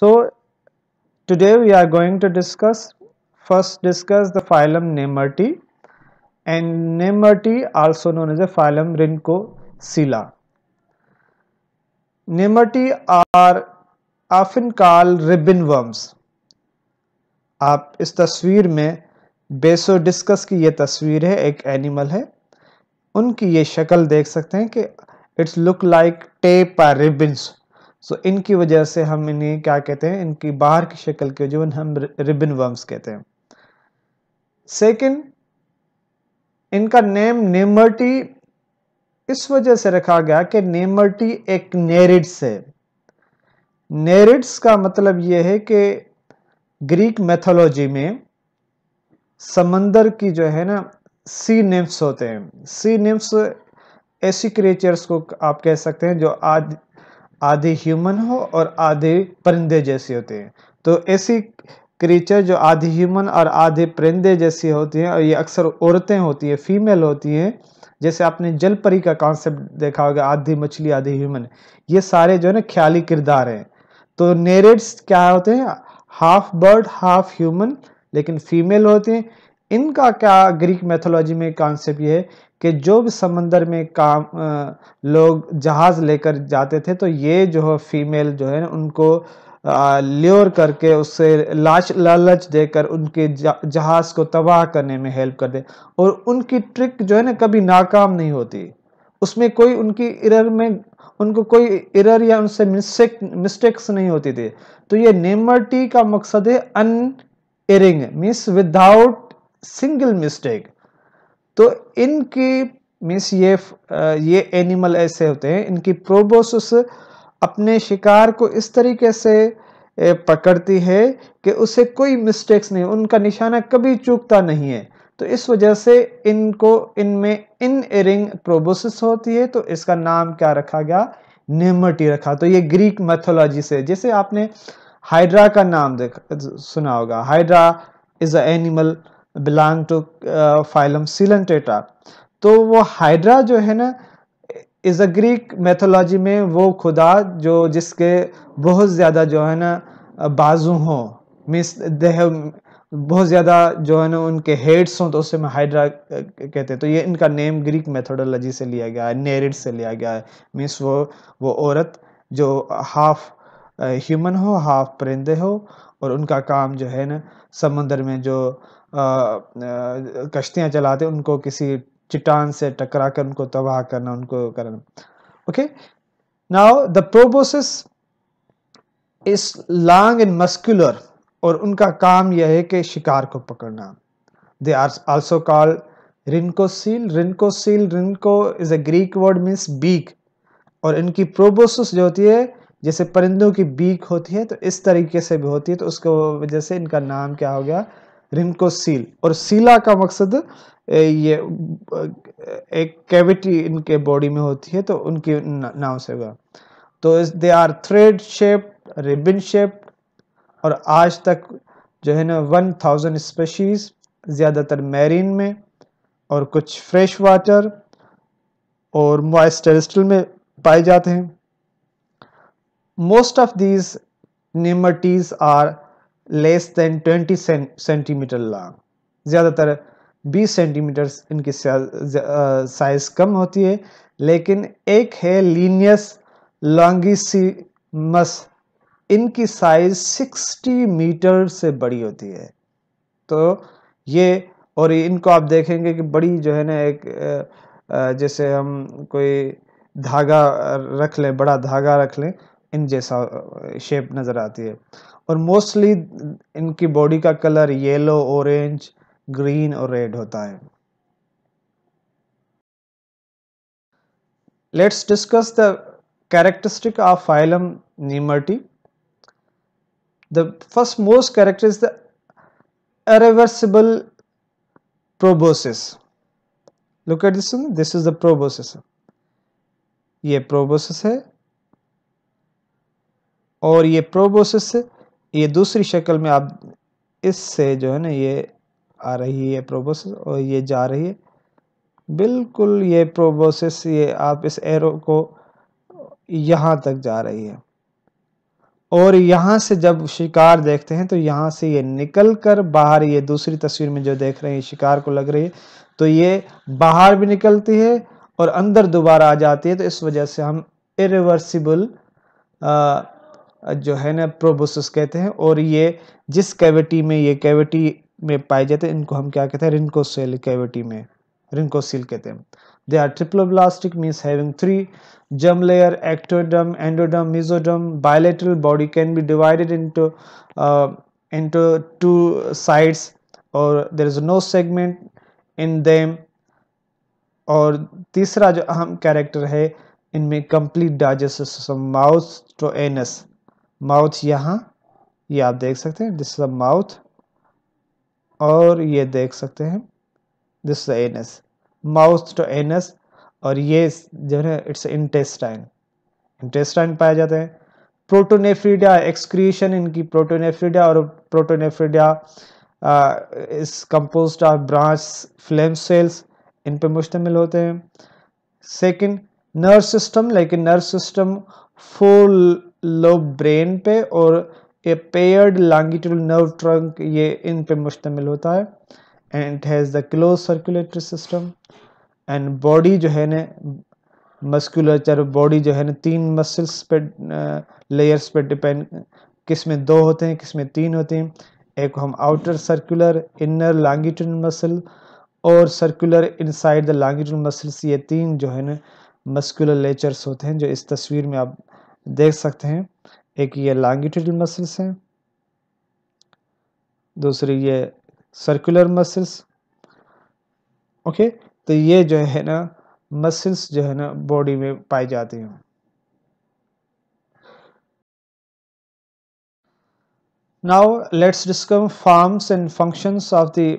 So today we are going to discuss first discuss the phylum Nemerti and Nemerti also known as a phylum Rincocilla. Nemerti are often called ribbon worms. आप इस तस्वीर में बेसोडिस्कस की ये तस्वीर है एक एनिमल है उनकी ये शक्ल देख सकते हैं कि इट्स लुक लाइक टेप और रिबिन्स सो so, इनकी वजह से हम इन्हें क्या कहते हैं इनकी बाहर की शक्ल के जो हम रिबन वर्म्स कहते हैं सेकंड इनका नेम नेमर्टी इस वजह से रखा गया कि नेमर्टी एक नेरिड्स है नेरिड्स का मतलब यह है कि ग्रीक मैथोलॉजी में समंदर की जो है ना सी नेम्स होते हैं सी निम्फ्स ऐसी क्रिएचर्स को आप कह सकते हैं जो आज आधे ह्यूमन हो और आधे परिंदे जैसे होते हैं तो ऐसी क्रीचर जो आधे ह्यूमन और आधे परिंदे जैसी होती हैं और ये अक्सर औरतें होती हैं फीमेल होती हैं जैसे आपने जलपरी का कॉन्सेप्ट देखा होगा आधी मछली आधी ह्यूमन ये सारे जो है ना ख्याली किरदार हैं तो नेरेट्स क्या होते हैं हाफ बर्ड हाफ ह्यूमन लेकिन फीमेल होते हैं इनका क्या ग्रीक मैथोलॉजी में कॉन्सेप्ट ये है कि जो भी समंदर में काम लोग जहाज़ लेकर जाते थे तो ये जो है फीमेल जो है उनको ल्योर करके उससे लाच लालच देकर उनके जहाज़ को तबाह करने में हेल्प कर दे और उनकी ट्रिक जो है ना कभी नाकाम नहीं होती उसमें कोई उनकी इरर में उनको कोई इरर या उनसे मिस्टेक मिस्टेक्स नहीं होती थी तो ये नेमर्टी का मकसद है unerring means without single mistake तो इनकी मीन्स ये ये एनिमल ऐसे होते हैं इनकी प्रोबोसिस अपने शिकार को इस तरीके से पकड़ती है कि उसे कोई मिस्टेक्स नहीं उनका निशाना कभी चूकता नहीं है तो इस वजह से इनको इनमें इन एरिंग प्रोबोसिस होती है तो इसका नाम क्या रखा गया नेमटी रखा तो ये ग्रीक मैथोलॉजी से जैसे आपने हाइड्रा का नाम देख सुना होगा hydra is a animal belong to phylum uh, Coelenterata तो वो हाइड्रा जो है ना इज अ ग्रीक मैथोलॉजी में वो खुदा जो जिसके बहुत ज़्यादा जो है ना uh, बाजू हों मीन्स दे बहुत ज़्यादा जो है ना उनके हेड्स हों तो उसे में हाइड्रा uh, कहते हैं तो ये इनका नेम ग्रीक मेथोडोलॉजी से लिया गया है नेरिड से लिया गया है मीन्स वो वो औरत जो हाफ ह्यूमन हो हाफ परिंदे हो और उनका काम जो है ना समुद्र में जो कश्तियाँ चलाते उनको किसी चट्टान से टकरा कर उनको तबाह करना उनको करना okay now the proboscis is long and muscular और उनका काम यह है कि शिकार को पकड़ना they are also call rhynchocoel rhynchocoel rhyncho is a Greek word means beak और इनकी प्रोबोसिस जो होती है जैसे परिंदों की बीक होती है तो इस तरीके से भी होती है तो उसको वजह से इनका नाम क्या हो गया रिम को सील और सीला का मकसद ये एक कैविटी इनके बॉडी में होती है तो उनके नाव से हुआ तो इस they are thread shape ribbon shape और आज तक जो है ना वन थाउजेंड स्पेशीज ज़्यादातर मैरीन में और कुछ फ्रेश वाटर और मॉइस्टरिस्टल में पाए जाते हैं most of these nemerteans are less than 20 centimetre long ज़्यादातर 20 सेंटीमीटर इनकी साइज कम होती है लेकिन एक है लीनियस मस इनकी साइज 60 मीटर से बड़ी होती है तो ये और इनको आप देखेंगे कि बड़ी जो है ना एक जैसे हम कोई धागा रख लें बड़ा धागा रख लें इन जैसा शेप नज़र आती है और मोस्टली इनकी बॉडी का कलर येलो ऑरेंज ग्रीन और रेड होता है let's discuss the characteristic of phylum Nemertea the first most character is the reversible proboscis look at this this is the proboscis ये प्रोबोसिस है और ये प्रोबोसिस ये दूसरी शक्ल में आप इससे जो है ना ये आ रही है प्रोबोसिस और ये जा रही है बिल्कुल ये प्रोबोसिस ये आप इस एरो को यहाँ तक जा रही है और यहाँ से जब शिकार देखते हैं तो यहाँ से ये निकल कर बाहर ये दूसरी तस्वीर में जो देख रहे हैं शिकार को लग रही है तो ये बाहर भी निकलती है और अंदर दोबारा आ जाती है तो इस वजह से हम इरिवर्सिबल जो है ना प्रोबोसिस कहते हैं और ये जिस कैविटी में ये कैविटी में पाए जाते हैं इनको हम क्या कहते हैं रिंकोसेल कैविटी में रिंकोसिल कहते हैं they are triploblastic means having three germ layer ectoderm endoderm mesoderm bilateral body can be divided into into two sides और there is no segment in them और तीसरा जो अहम कैरेक्टर है इनमें complete digest mouth to anus mouth यहाँ ये आप देख सकते हैं दिस इज माउथ और ये देख सकते हैं this is anus mouth to anus और ये जो है इट्स इंटेस्टाइन इंटेस्टाइन पाए जाते हैं प्रोटोनेफ्रीडिया एक्सक्रीशन इनकी प्रोटोनेफ्रीडिया और protonephridia is compose of branch flame cells इन पे मुश्तमिल होते हैं सेकंड नर्व सिस्टम लेकिन nerve system full lobe brain पे और a paired longitudinal nerve trunk ये इन पे मुश्तमिल होता है and it has the close circulatory system and body जो है ना मस्कुलचर बॉडी जो है ना तीन मसल्स पे लेयर्स uh, पे डिपेंड किस में दो होते हैं किस में तीन होते हैं एक हम outer circular inner longitudinal muscle और circular inside the longitudinal muscles ये तीन जो है ना मस्कुलर लेचर्स होते हैं जो इस तस्वीर में आप देख सकते हैं एक ये लॉन्गिट्यूडल मसल्स हैं दूसरी ये सर्कुलर मसल्स ओके तो ये जो है ना मसल्स जो है ना बॉडी में पाई जाती हैं now let's discuss forms and functions of the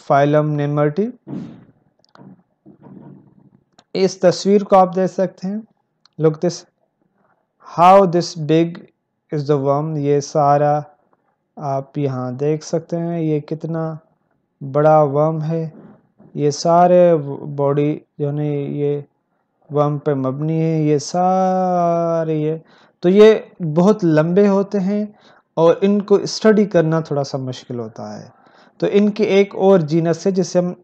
phylum Nemertea इस तस्वीर को आप देख सकते हैं look this how this big is the worm ये सारा आप यहाँ देख सकते हैं ये कितना बड़ा वम है ये सारे बॉडी जो है ये वम पे मबनी है ये सारे ये तो ये बहुत लंबे होते हैं और इनको स्टडी करना थोड़ा सा मुश्किल होता है तो इनकी एक और जीनस है जिसे हम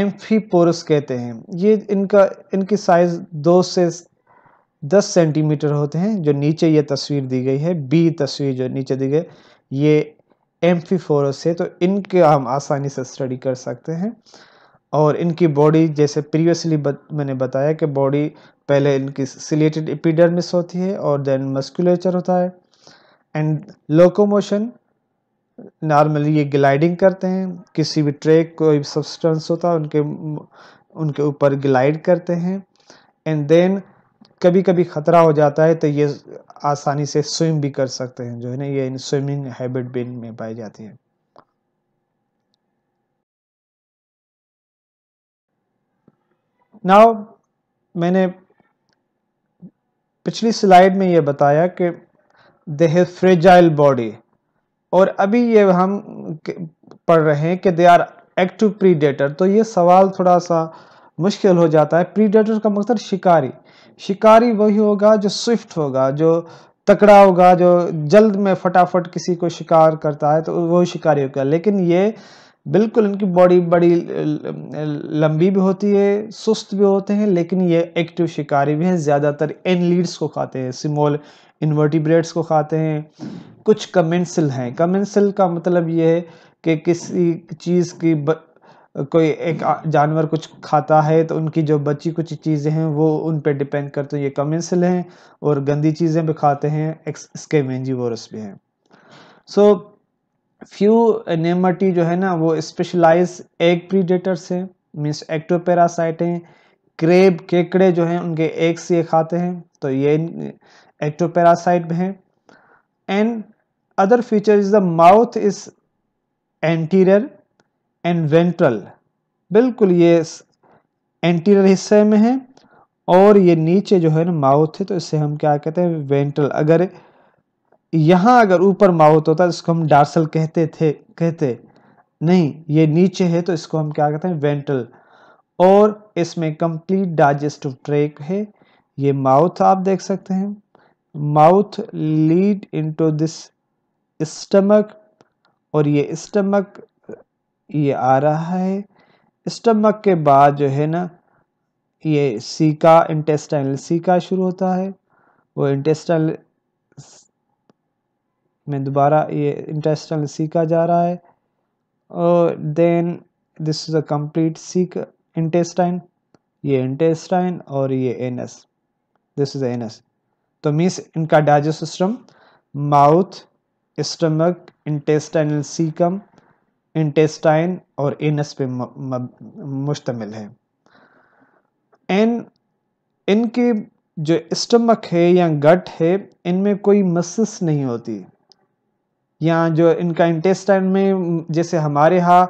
एम्फीपोरस कहते हैं ये इनका इनकी साइज़ दो से 10 सेंटीमीटर होते हैं जो नीचे ये तस्वीर दी गई है बी तस्वीर जो नीचे दी गई ये एम फोरस है तो इनके हम आसानी से स्टडी कर सकते हैं और इनकी बॉडी जैसे प्रीवियसली बत, मैंने बताया कि बॉडी पहले इनकी सिलेटेड एपिडर्मिस होती है और देन मस्कुलेचर होता है एंड लोकोमोशन नॉर्मली ये ग्लाइडिंग करते हैं किसी भी ट्रैक कोई सब्सटेंस होता है उनके उनके ऊपर ग्लाइड करते हैं एंड देन कभी कभी खतरा हो जाता है तो ये आसानी से स्विम भी कर सकते हैं जो है ना ये इन स्विमिंग हैबिट भी इनमें पाई जाती है नाउ मैंने पिछली स्लाइड में ये बताया कि दे हैव फ्रेजाइल बॉडी और अभी ये हम पढ़ रहे हैं कि दे आर एक्टिव प्रीडेटर तो ये सवाल थोड़ा सा मुश्किल हो जाता है प्रीडेटर का मकसद शिकारी शिकारी वही होगा जो स्विफ्ट होगा जो तकड़ा होगा जो जल्द में फटाफट किसी को शिकार करता है तो वो शिकारी होगा लेकिन ये बिल्कुल इनकी बॉडी बड़ी लंबी भी होती है सुस्त भी होते हैं लेकिन ये एक्टिव शिकारी भी हैं ज़्यादातर एनलीड्स को खाते हैं सिमोल इन्वर्टिब्रेट्स को खाते हैं कुछ कमेंसिल हैं कमेंसिल का मतलब ये है कि किसी चीज़ की ब... कोई एक जानवर कुछ खाता है तो उनकी जो बची कुछ चीज़ें हैं वो उन पे डिपेंड करते हैं ये कमेंसल हैं और गंदी चीज़ें भी खाते हैं इसके मेंजीवोरस भी हैं सो फ्यू नेमटी जो है ना वो स्पेशलाइज एग प्रीडेटर्स हैं मीन्स एक्टोपेरासाइट हैं क्रेब केकड़े जो हैं उनके एग से ये खाते हैं तो ये एक्टोपेरासाइट भी हैं and other feature is the mouth is anterior and ventral बिल्कुल ये एंटीरियर हिस्से में है और ये नीचे जो है ना माउथ है तो इसे हम क्या कहते हैं वेंट्रल अगर यहाँ अगर ऊपर माउथ होता इसको हम डार्सल कहते थे कहते नहीं ये नीचे है तो इसको हम क्या कहते हैं वेंट्रल और इसमें कंप्लीट डाइजेस्टिव ट्रैक है ये माउथ आप देख सकते हैं mouth lead into this stomach और ये स्टमक ये आ रहा है स्टमक के बाद जो है ना ये सीका इंटेस्टाइनल सीका शुरू होता है वो इंटेस्टाइनल में दोबारा ये इंटेस्टाइनल सीका जा रहा है और then this is a complete सीक इंटेस्टाइन ये इंटेस्टाइन और ये एनस दिस इज़ एनस तो मीन्स इनका digest system mouth stomach intestinal caecum intestine और एनस पे मुश्तमिल है एन इनके जो स्टमक है या गट है इनमें कोई मसस नहीं होती या जो इनका इंटेस्टाइन में जैसे हमारे यहाँ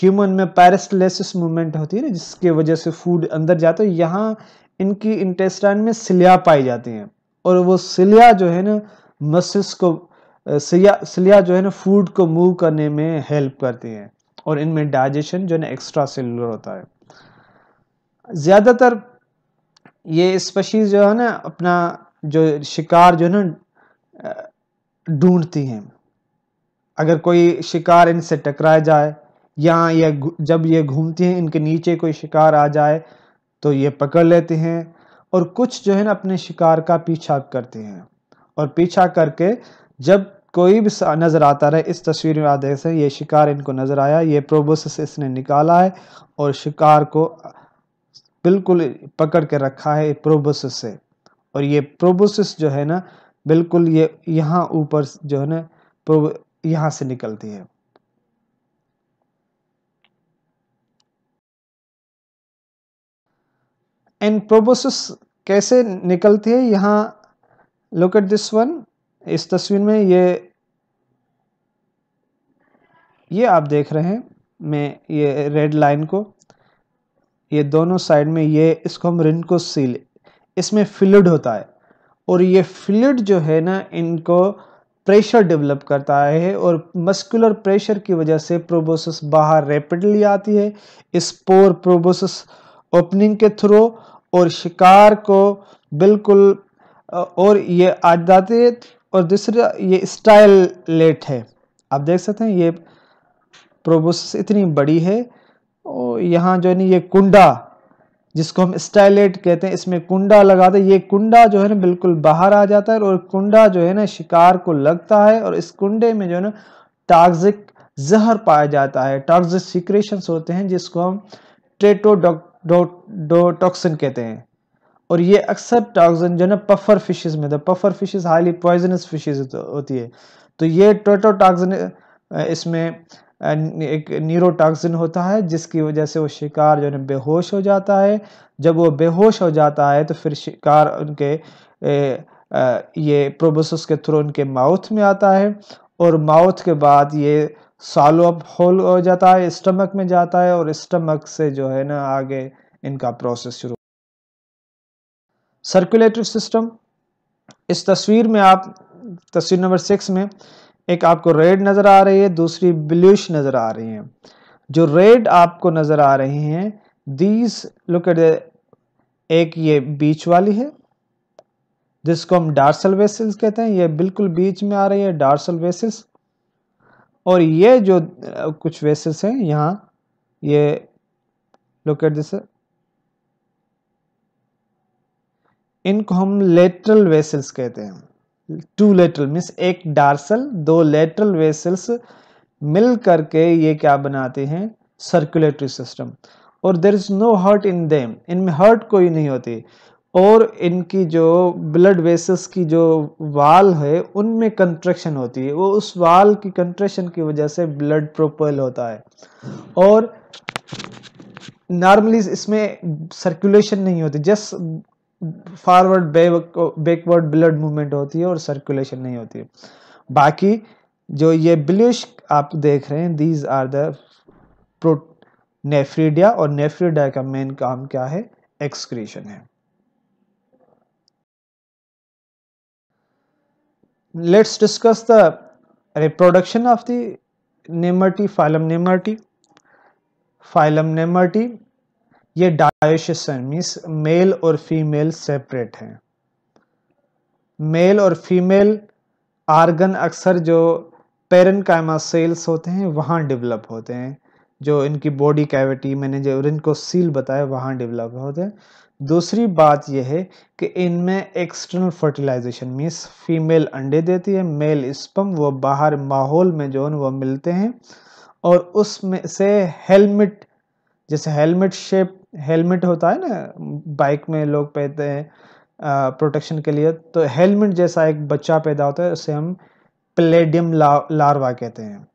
ह्यूमन में पैरस्टलेसिस मूवमेंट होती है ना जिसके वजह से फूड अंदर जाता है यहाँ इनकी इंटेस्टाइन में सिलिया पाई जाती हैं और वो सिलिया जो है ना मसल्स को सिलिया जो है ना फूड को मूव करने में हेल्प करती हैं और इनमें डाइजेशन जो है ना एक्स्ट्रा सेलुलर होता है ज़्यादातर ये स्पेशीज जो है ना अपना जो शिकार जो है ना ढूंढती हैं अगर कोई शिकार इनसे टकराया जाए या ये जब ये घूमती हैं इनके नीचे कोई शिकार आ जाए तो ये पकड़ लेते हैं और कुछ जो है ना अपने शिकार का पीछा करते हैं और पीछा करके जब कोई भी नज़र आता रहे इस तस्वीर में आप देख सकते हैं ये शिकार इनको नज़र आया ये प्रोबोसिस इसने निकाला है और शिकार को बिल्कुल पकड़ के रखा है प्रोबोसिस से और ये प्रोबोसिस जो है ना बिल्कुल ये यहाँ ऊपर जो है ना यहाँ से निकलती है एंड प्रोबोसिस कैसे निकलती है यहाँ लुक एट दिस वन इस तस्वीर में ये ये आप देख रहे हैं मैं ये रेड लाइन को ये दोनों साइड में ये इसको हम रिन को सील इसमें फ्लूड होता है और ये फ्लूड जो है ना इनको प्रेशर डेवलप करता है और मस्कुलर प्रेशर की वजह से प्रोबोसिस बाहर रैपिडली आती है इस पोर प्रोबोसिस ओपनिंग के थ्रू और शिकार को बिल्कुल और ये हैं और दूसरा ये स्टाइल लेट है आप देख सकते हैं ये प्रोबोस इतनी बड़ी है और यहाँ जो है ना ये कुंडा जिसको हम स्टाइलेट कहते हैं इसमें कुंडा लगाते हैं ये कुंडा जो है ना बिल्कुल बाहर आ जाता है और कुंडा जो है ना शिकार को लगता है और इस कुंडे में जो है ना टॉक्सिक जहर पाया जाता है टॉक्सिक सिक्रेशंस होते हैं जिसको हम ट्रेटोडोटोक्सिन कहते हैं और ये अक्सर टॉक्सिन जो है ना पफर फिशेज में था puffer fishes highly poisonous fishes होती है तो ये टोटोटॉक्सिन इसमें एक न्यूरोटॉक्सिन होता है जिसकी वजह से वो शिकार जो है बेहोश हो जाता है जब वो बेहोश हो जाता है तो फिर शिकार उनके ए, आ, ये प्रोबोसिस के थ्रू उनके माउथ में आता है और माउथ के बाद ये सालो अप होल हो जाता है स्टमक में जाता है और स्टमक से जो है ना आगे इनका प्रोसेस शुरू सर्कुलेटरी सिस्टम इस तस्वीर में आप तस्वीर नंबर सिक्स में एक आपको रेड नज़र आ रही है दूसरी ब्लूश नज़र आ रही है जो रेड आपको नज़र आ रही हैं दीज लुक एट एक ये बीच वाली है जिसको हम डार्सल वेसल्स कहते हैं ये बिल्कुल बीच में आ रही है डार्सल वेसल्स और ये जो कुछ वेसल्स हैं यहाँ ये लुक एट दिस इनको हम लेटरल वेसल्स कहते हैं टू लेटरल मीन्स एक डार्सल दो लेटरल वेसल्स मिल करके ये क्या बनाते हैं सर्कुलेटरी सिस्टम और there is no heart in them इनमें हर्ट कोई नहीं होती और इनकी जो ब्लड वेसल्स की जो वाल है उनमें कंट्रेक्शन होती है वो उस वाल की कंट्रेक्शन की वजह से ब्लड प्रोपेल होता है और नॉर्मली इसमें सर्कुलेशन नहीं होती just forward backward blood movement होती है और सर्कुलेशन नहीं होती है बाकी जो ये ब्लिश आप देख रहे हैं these are the pro nephridia और नेफ्रीडिया का मेन काम क्या है एक्सक्रीशन है let's discuss the reproduction of the Nemertea phylum Nemertea phylum Nemertea ये डायोशन मीन्स मेल और फीमेल सेपरेट हैं मेल और फीमेल आर्गन अक्सर जो पेरन कायमा सेल्स होते हैं वहाँ डेवलप होते हैं जो इनकी बॉडी कैविटी मैंने जो इनको सील बताया वहाँ डेवलप होते हैं दूसरी बात यह है कि इनमें एक्सटर्नल फर्टिलाइजेशन मीन्स फीमेल अंडे देती है मेल स्पम वो बाहर माहौल में जो है वो मिलते हैं और उसमें से हेलमेट जैसे हेलमेट शेप हेलमेट होता है ना बाइक में लोग पहनते हैं प्रोटेक्शन के लिए तो हेलमेट जैसा एक बच्चा पैदा होता है उसे हम प्लेडियम ला, लार्वा कहते हैं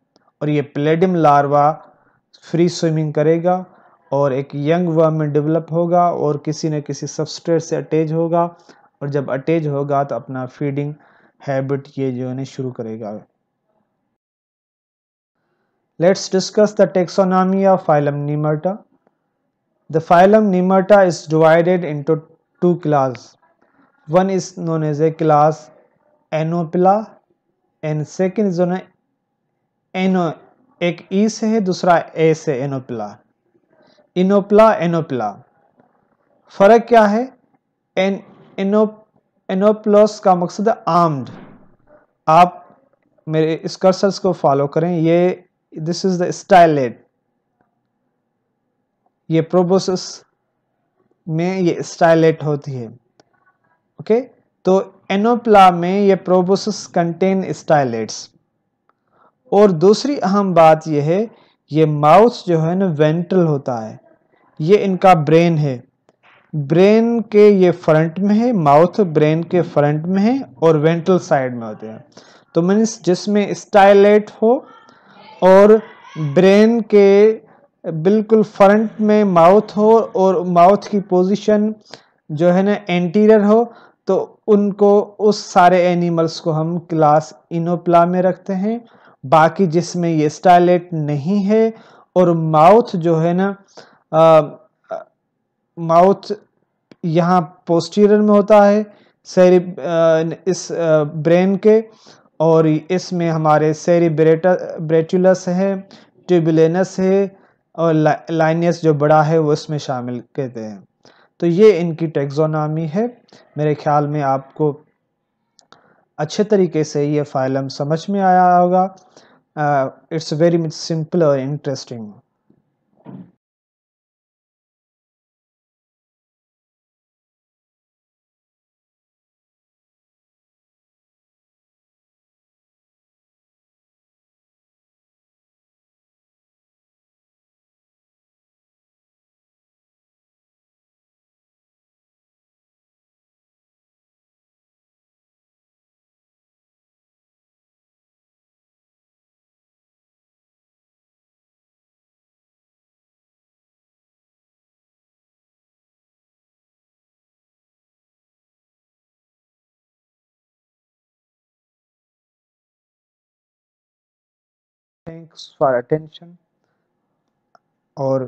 और ये प्लेडियम लार्वा फ्री स्विमिंग करेगा और एक यंग वर्म में डेवलप होगा और किसी न किसी सबस्ट्रेट से अटैच होगा और जब अटैच होगा तो अपना फीडिंग हैबिट ये जो है शुरू करेगा let's discuss the taxonomy of phylum Nemertea The phylum Nemata is divided into two class One is known as a class Anopila and second is one as ek e se hai dusra a se anopila inopila anopila farak kya hai an an ano Anopla का मकसद armed आप मेरे इस cursors को follow करें ये this is the stylet ये proboscis में ये स्टाइलेट होती है ओके तो एनोप्ला में ये प्रोबोसिस कंटेन स्टाइलेट्स और दूसरी अहम बात यह है ये माउथ जो है ना वेंट्रल होता है ये इनका ब्रेन है ब्रेन के ये फ्रंट में है माउथ ब्रेन के फ्रंट में है और वेंट्रल साइड में होते हैं तो मीन्स जिसमें स्टाइलेट हो और ब्रेन के बिल्कुल फ्रंट में माउथ हो और माउथ की पोजीशन जो है ना एंटीरियर हो तो उनको उस सारे एनिमल्स को हम क्लास इनोप्ला में रखते हैं बाकी जिसमें ये स्टाइलेट नहीं है और माउथ जो है ना माउथ यहाँ पोस्टीरियर में होता है सैरी इस ब्रेन के और इसमें हमारे सैरी ब्रेटा ब्रेटुलस है ट्यूबलेनस है और लाइनियस जो बड़ा है वो इसमें शामिल कहते हैं तो ये इनकी टेक्सोनॉमी है मेरे ख्याल में आपको अच्छे तरीके से ये फाइलम समझ में आया होगा इट्स वेरी मच सिंपल और इंटरेस्टिंग थैंक्स फॉर अटेंशन और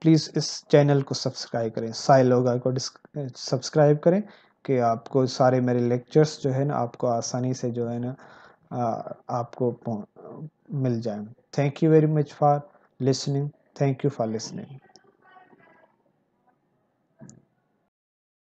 प्लीज़ इस चैनल को सब्सक्राइब करें साई लोग को सब्सक्राइब करें कि आपको सारे मेरे लेक्चर्स जो है ना आपको आसानी से जो है ना आपको मिल जाए thank you very much for listening thank you for listening